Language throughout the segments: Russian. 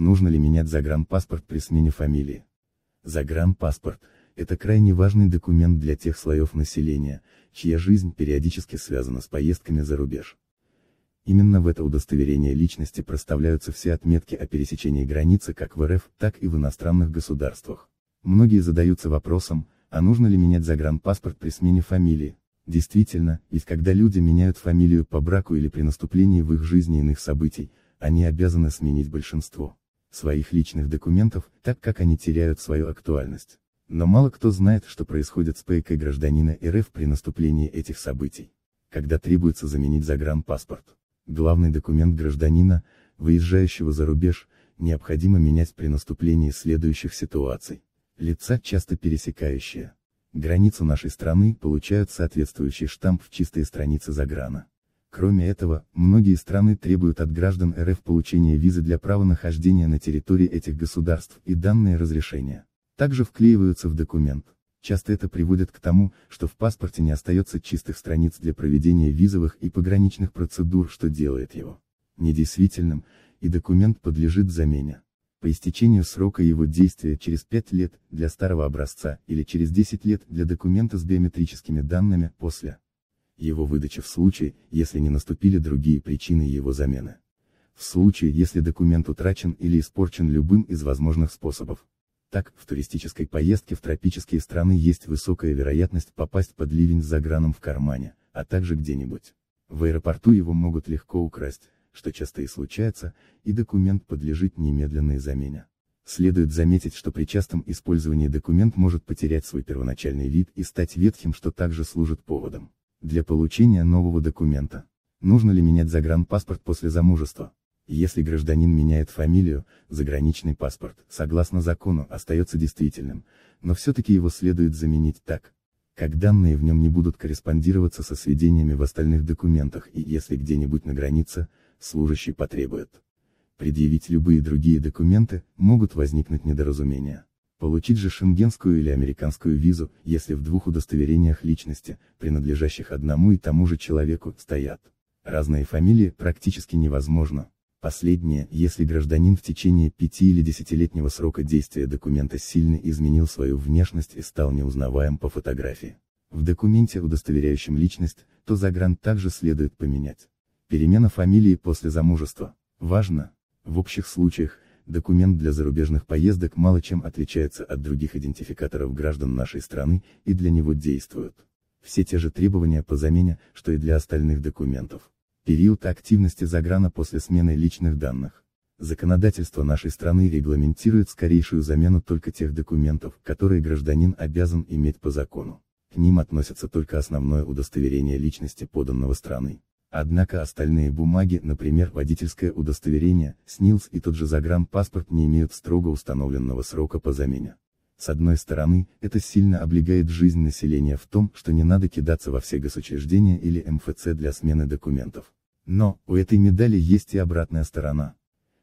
Нужно ли менять загранпаспорт при смене фамилии? Загранпаспорт – это крайне важный документ для тех слоев населения, чья жизнь периодически связана с поездками за рубеж. Именно в это удостоверение личности проставляются все отметки о пересечении границы как в РФ, так и в иностранных государствах. Многие задаются вопросом, а нужно ли менять загранпаспорт при смене фамилии? Действительно, ведь когда люди меняют фамилию по браку или при наступлении в их жизни иных событий, они обязаны сменить большинство своих личных документов, так как они теряют свою актуальность. Но мало кто знает, что происходит с ПК гражданина РФ при наступлении этих событий, когда требуется заменить загранпаспорт. Главный документ гражданина, выезжающего за рубеж, необходимо менять при наступлении следующих ситуаций. Лица, часто пересекающие границу нашей страны, получают соответствующий штамп в чистые страницы заграна. Кроме этого, многие страны требуют от граждан РФ получения визы для права нахождения на территории этих государств и данные разрешения. Также вклеиваются в документ. Часто это приводит к тому, что в паспорте не остается чистых страниц для проведения визовых и пограничных процедур, что делает его недействительным, и документ подлежит замене. По истечению срока его действия через 5 лет для старого образца или через 10 лет для документа с биометрическими данными после его выдачи в случае, если не наступили другие причины его замены. В случае, если документ утрачен или испорчен любым из возможных способов. Так, в туристической поездке в тропические страны есть высокая вероятность попасть под ливень с заграном в кармане, а также где-нибудь. В аэропорту его могут легко украсть, что часто и случается, и документ подлежит немедленной замене. Следует заметить, что при частом использовании документ может потерять свой первоначальный вид и стать ветхим, что также служит поводом для получения нового документа. Нужно ли менять загранпаспорт после замужества? Если гражданин меняет фамилию, заграничный паспорт, согласно закону, остается действительным, но все-таки его следует заменить так, как данные в нем не будут корреспондироваться со сведениями в остальных документах и если где-нибудь на границе, служащий потребует предъявить любые другие документы, могут возникнуть недоразумения. Получить же шенгенскую или американскую визу, если в двух удостоверениях личности, принадлежащих одному и тому же человеку, стоят разные фамилии, практически невозможно. Последнее, если гражданин в течение пяти или десятилетнего срока действия документа сильно изменил свою внешность и стал неузнаваем по фотографии. В документе, удостоверяющем личность, то загран также следует поменять. Перемена фамилии после замужества. Важно, в общих случаях, документ для зарубежных поездок мало чем отличается от других идентификаторов граждан нашей страны, и для него действуют все те же требования по замене, что и для остальных документов. Период активности заграна после смены личных данных. Законодательство нашей страны регламентирует скорейшую замену только тех документов, которые гражданин обязан иметь по закону. К ним относятся только основное удостоверение личности поданного страны. Однако остальные бумаги, например, водительское удостоверение, СНИЛС и тот же загранпаспорт не имеют строго установленного срока по замене. С одной стороны, это сильно облегает жизнь населения в том, что не надо кидаться во все госучреждения или МФЦ для смены документов. Но, у этой медали есть и обратная сторона.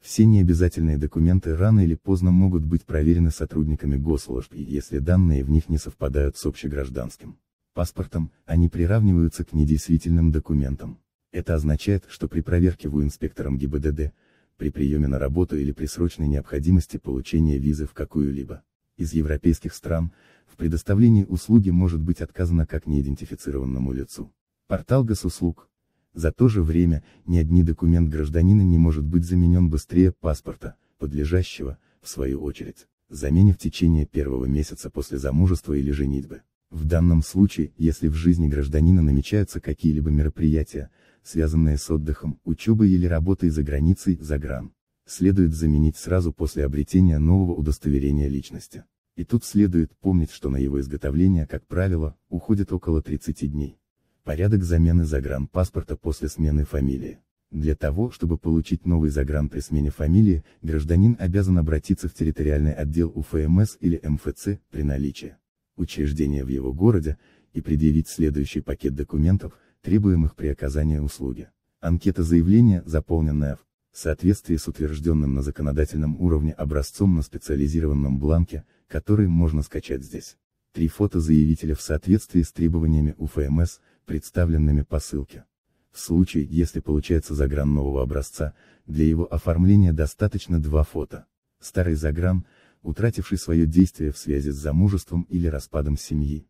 Все необязательные документы рано или поздно могут быть проверены сотрудниками госслужб, если данные в них не совпадают с общегражданским паспортом, они приравниваются к недействительным документам. Это означает, что при проверке ВУ инспектором ГИБДД, при приеме на работу или при срочной необходимости получения визы в какую-либо из европейских стран, в предоставлении услуги может быть отказано как неидентифицированному лицу. Портал госуслуг. За то же время, ни одни документ гражданина не может быть заменен быстрее паспорта, подлежащего, в свою очередь, замене в течение первого месяца после замужества или женитьбы. В данном случае, если в жизни гражданина намечаются какие-либо мероприятия, связанные с отдыхом, учебой или работой за границей, за гран, следует заменить сразу после обретения нового удостоверения личности. И тут следует помнить, что на его изготовление, как правило, уходит около 30 дней. Порядок замены загранпаспорта после смены фамилии. Для того, чтобы получить новый загран при смене фамилии, гражданин обязан обратиться в территориальный отдел УФМС или МФЦ при наличии учреждения в его городе и предъявить следующий пакет документов, требуемых при оказании услуги. Анкета заявления, заполненная в соответствии с утвержденным на законодательном уровне образцом на специализированном бланке, который можно скачать здесь. Три фото заявителя в соответствии с требованиями УФМС, представленными по ссылке. В случае, если получается загран нового образца, для его оформления достаточно два фото. Старый загран, утративший свое действие в связи с замужеством или распадом семьи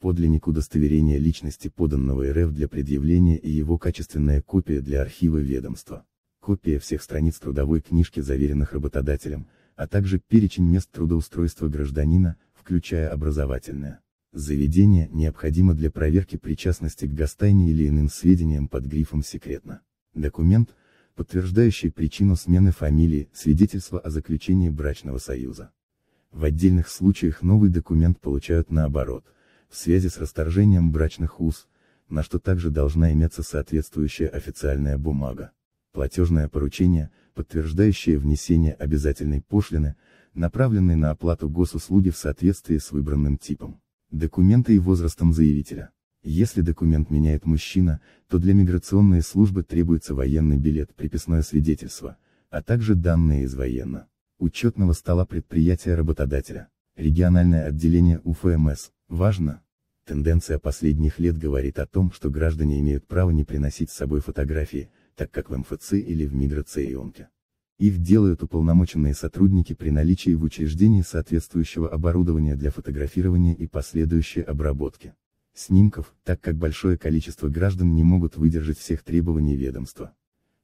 подлинник удостоверения личности поданного РФ для предъявления и его качественная копия для архива ведомства. Копия всех страниц трудовой книжки, заверенных работодателем, а также перечень мест трудоустройства гражданина, включая образовательное. Заведение необходимо для проверки причастности к гастайне или иным сведениям под грифом «секретно». Документ, подтверждающий причину смены фамилии, свидетельство о заключении брачного союза. В отдельных случаях новый документ получают наоборот – в связи с расторжением брачных уз, на что также должна иметься соответствующая официальная бумага. Платежное поручение, подтверждающее внесение обязательной пошлины, направленной на оплату госуслуги в соответствии с выбранным типом. Документы и возрастом заявителя. Если документ меняет мужчина, то для миграционной службы требуется военный билет, приписное свидетельство, а также данные из военно. Учетного стола предприятия работодателя. Региональное отделение УФМС. Важно. Тенденция последних лет говорит о том, что граждане имеют право не приносить с собой фотографии, так как в МФЦ или в Миграции Их делают уполномоченные сотрудники при наличии в учреждении соответствующего оборудования для фотографирования и последующей обработки. Снимков, так как большое количество граждан не могут выдержать всех требований ведомства.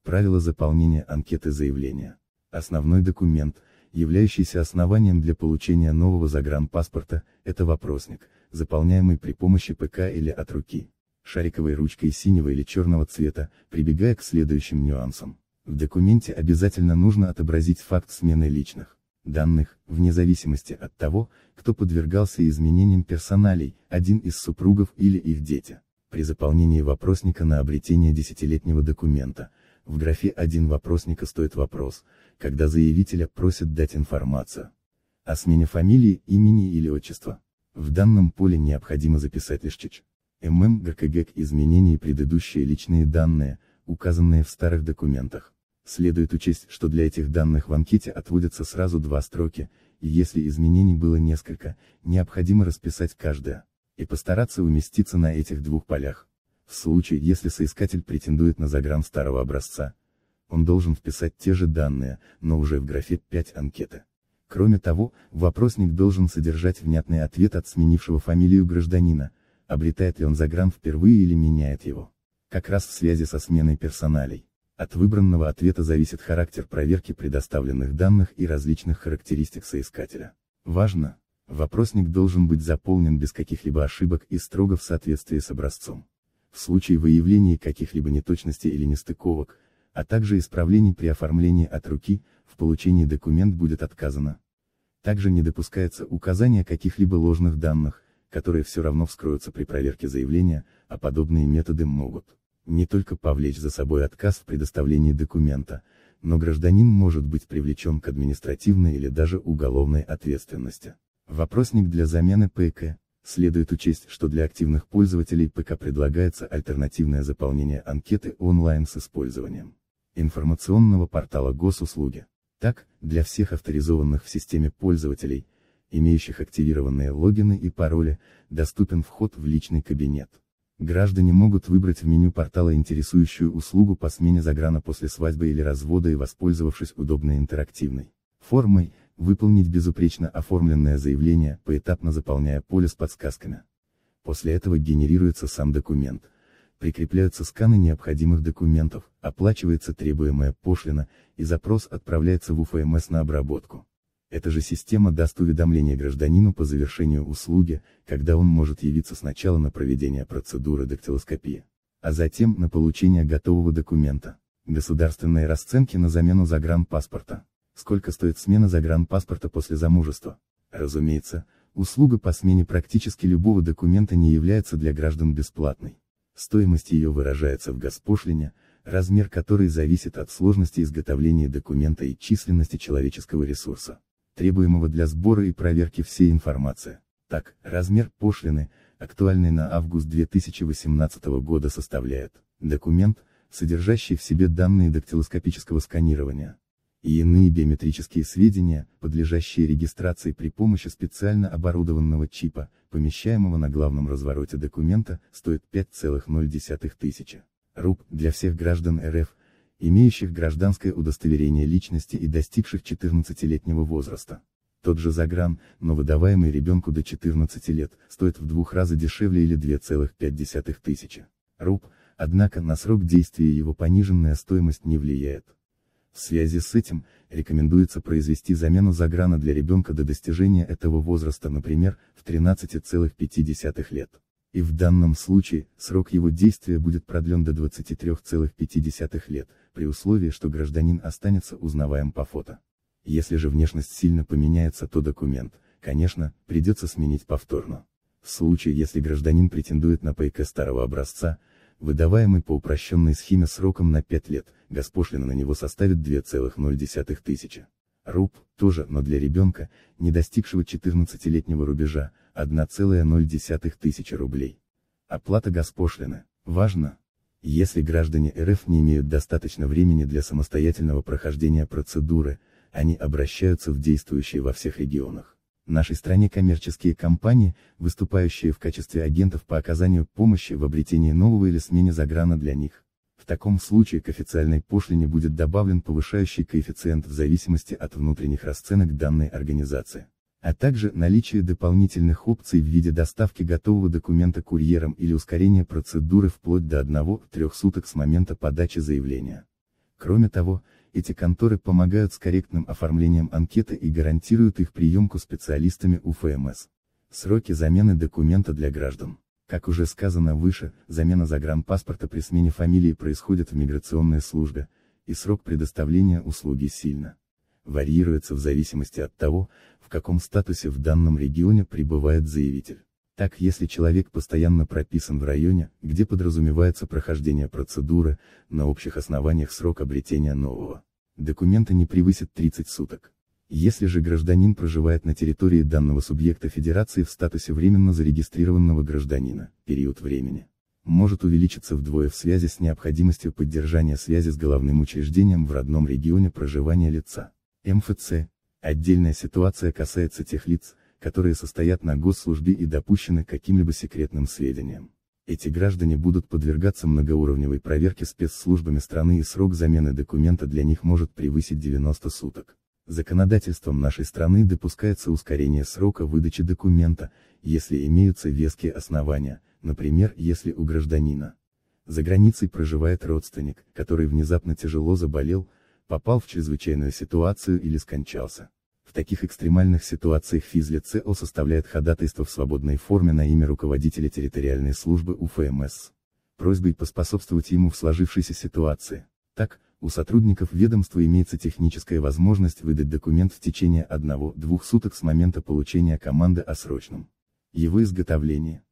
Правила заполнения анкеты заявления. Основной документ, являющийся основанием для получения нового загранпаспорта, это вопросник, заполняемый при помощи ПК или от руки, шариковой ручкой синего или черного цвета, прибегая к следующим нюансам. В документе обязательно нужно отобразить факт смены личных данных, вне зависимости от того, кто подвергался изменениям персоналей, один из супругов или их дети. При заполнении вопросника на обретение десятилетнего документа, в графе один вопросника стоит вопрос, когда заявителя просят дать информацию о смене фамилии, имени или отчества. В данном поле необходимо записать лишь ЧИЧ. ММ ГКГК изменения и предыдущие личные данные, указанные в старых документах. Следует учесть, что для этих данных в анкете отводятся сразу два строки, и если изменений было несколько, необходимо расписать каждое, и постараться уместиться на этих двух полях. В случае, если соискатель претендует на загран старого образца, он должен вписать те же данные, но уже в графе 5 анкеты. Кроме того, вопросник должен содержать внятный ответ от сменившего фамилию гражданина, обретает ли он загран впервые или меняет его. Как раз в связи со сменой персоналей. От выбранного ответа зависит характер проверки предоставленных данных и различных характеристик соискателя. Важно! Вопросник должен быть заполнен без каких-либо ошибок и строго в соответствии с образцом в случае выявления каких-либо неточностей или нестыковок, а также исправлений при оформлении от руки, в получении документ будет отказано. Также не допускается указание каких-либо ложных данных, которые все равно вскроются при проверке заявления, а подобные методы могут не только повлечь за собой отказ в предоставлении документа, но гражданин может быть привлечен к административной или даже уголовной ответственности. Вопросник для замены ПК Следует учесть, что для активных пользователей ПК предлагается альтернативное заполнение анкеты онлайн с использованием информационного портала госуслуги. Так, для всех авторизованных в системе пользователей, имеющих активированные логины и пароли, доступен вход в личный кабинет. Граждане могут выбрать в меню портала интересующую услугу по смене заграна после свадьбы или развода и воспользовавшись удобной интерактивной формой, выполнить безупречно оформленное заявление, поэтапно заполняя поле с подсказками. После этого генерируется сам документ, прикрепляются сканы необходимых документов, оплачивается требуемая пошлина, и запрос отправляется в УФМС на обработку. Эта же система даст уведомление гражданину по завершению услуги, когда он может явиться сначала на проведение процедуры дактилоскопии, а затем на получение готового документа, государственные расценки на замену загранпаспорта. Сколько стоит смена загранпаспорта после замужества? Разумеется, услуга по смене практически любого документа не является для граждан бесплатной. Стоимость ее выражается в госпошлине, размер которой зависит от сложности изготовления документа и численности человеческого ресурса, требуемого для сбора и проверки всей информации. Так, размер пошлины, актуальный на август 2018 года составляет документ, содержащий в себе данные дактилоскопического сканирования, и иные биометрические сведения, подлежащие регистрации при помощи специально оборудованного чипа, помещаемого на главном развороте документа, стоит 5,0 тысячи руб для всех граждан РФ, имеющих гражданское удостоверение личности и достигших 14-летнего возраста. Тот же загран, но выдаваемый ребенку до 14 лет, стоит в двух раза дешевле или 2,5 тысячи руб, однако на срок действия его пониженная стоимость не влияет. В связи с этим, рекомендуется произвести замену заграна для ребенка до достижения этого возраста, например, в 13,5 лет. И в данном случае, срок его действия будет продлен до 23,5 лет, при условии, что гражданин останется узнаваем по фото. Если же внешность сильно поменяется, то документ, конечно, придется сменить повторно. В случае, если гражданин претендует на ПК старого образца, выдаваемый по упрощенной схеме сроком на 5 лет, госпошлина на него составит 2,0 тысячи. руб. тоже, но для ребенка, не достигшего 14-летнего рубежа, 1,0 тысячи рублей. Оплата госпошлины. Важно, если граждане РФ не имеют достаточно времени для самостоятельного прохождения процедуры, они обращаются в действующие во всех регионах. В нашей стране коммерческие компании, выступающие в качестве агентов по оказанию помощи в обретении нового или смене заграна для них, в таком случае к официальной пошлине будет добавлен повышающий коэффициент в зависимости от внутренних расценок данной организации. А также наличие дополнительных опций в виде доставки готового документа курьером или ускорения процедуры вплоть до одного-трех суток с момента подачи заявления. Кроме того, эти конторы помогают с корректным оформлением анкеты и гарантируют их приемку специалистами УФМС. Сроки замены документа для граждан. Как уже сказано выше, замена загранпаспорта при смене фамилии происходит в миграционной службе, и срок предоставления услуги сильно варьируется в зависимости от того, в каком статусе в данном регионе пребывает заявитель. Так, если человек постоянно прописан в районе, где подразумевается прохождение процедуры, на общих основаниях срок обретения нового документа не превысит 30 суток. Если же гражданин проживает на территории данного субъекта федерации в статусе временно зарегистрированного гражданина, период времени может увеличиться вдвое в связи с необходимостью поддержания связи с головным учреждением в родном регионе проживания лица. МФЦ. Отдельная ситуация касается тех лиц, которые состоят на госслужбе и допущены каким-либо секретным сведениям. Эти граждане будут подвергаться многоуровневой проверке спецслужбами страны и срок замены документа для них может превысить 90 суток. Законодательством нашей страны допускается ускорение срока выдачи документа, если имеются веские основания, например, если у гражданина за границей проживает родственник, который внезапно тяжело заболел, попал в чрезвычайную ситуацию или скончался. В таких экстремальных ситуациях физлицео составляет ходатайство в свободной форме на имя руководителя территориальной службы УФМС. Просьбой поспособствовать ему в сложившейся ситуации. Так, у сотрудников ведомства имеется техническая возможность выдать документ в течение одного-двух суток с момента получения команды о срочном его изготовления.